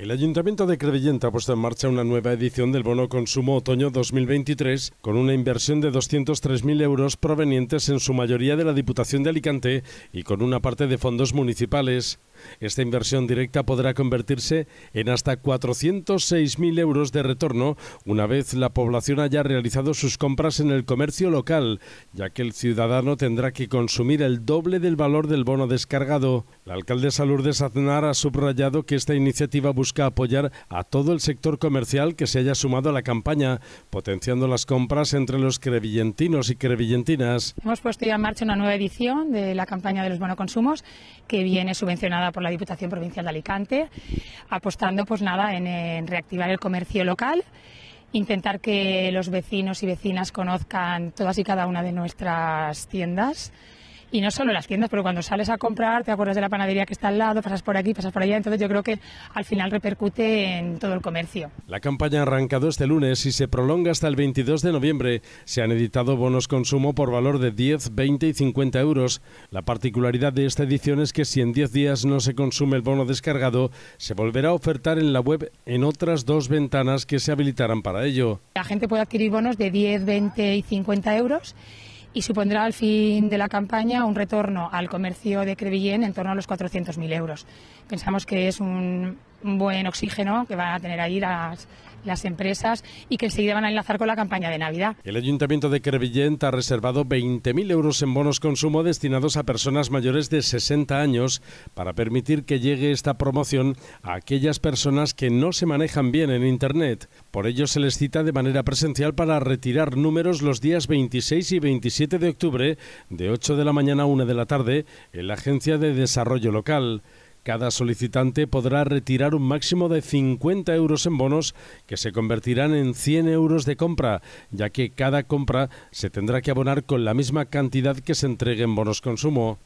El Ayuntamiento de Crevillenta ha puesto en marcha una nueva edición del Bono Consumo Otoño 2023 con una inversión de 203.000 euros provenientes en su mayoría de la Diputación de Alicante y con una parte de fondos municipales. Esta inversión directa podrá convertirse en hasta 406.000 euros de retorno una vez la población haya realizado sus compras en el comercio local, ya que el ciudadano tendrá que consumir el doble del valor del bono descargado. La alcaldesa Lourdes Aznar ha subrayado que esta iniciativa busca busca apoyar a todo el sector comercial que se haya sumado a la campaña, potenciando las compras entre los crevillentinos y crevillentinas. Hemos puesto ya en marcha una nueva edición de la campaña de los monoconsumos... que viene subvencionada por la Diputación Provincial de Alicante, apostando pues nada en reactivar el comercio local intentar que los vecinos y vecinas conozcan todas y cada una de nuestras tiendas y no solo las tiendas, pero cuando sales a comprar, te acuerdas de la panadería que está al lado, pasas por aquí, pasas por allá. Entonces yo creo que al final repercute en todo el comercio. La campaña ha arrancado este lunes y se prolonga hasta el 22 de noviembre. Se han editado bonos consumo por valor de 10, 20 y 50 euros. La particularidad de esta edición es que si en 10 días no se consume el bono descargado, se volverá a ofertar en la web en otras dos ventanas que se habilitarán para ello. La gente puede adquirir bonos de 10, 20 y 50 euros y supondrá al fin de la campaña un retorno al comercio de Crevillén en torno a los 400.000 euros. Pensamos que es un, buen oxígeno que van a tener ahí las, las empresas y que enseguida van a enlazar con la campaña de Navidad. El Ayuntamiento de Crevillent ha reservado 20.000 euros en bonos consumo destinados a personas mayores de 60 años para permitir que llegue esta promoción a aquellas personas que no se manejan bien en Internet. Por ello se les cita de manera presencial para retirar números los días 26 y 27 de octubre de 8 de la mañana a 1 de la tarde en la Agencia de Desarrollo Local. Cada solicitante podrá retirar un máximo de 50 euros en bonos que se convertirán en 100 euros de compra, ya que cada compra se tendrá que abonar con la misma cantidad que se entregue en bonos consumo.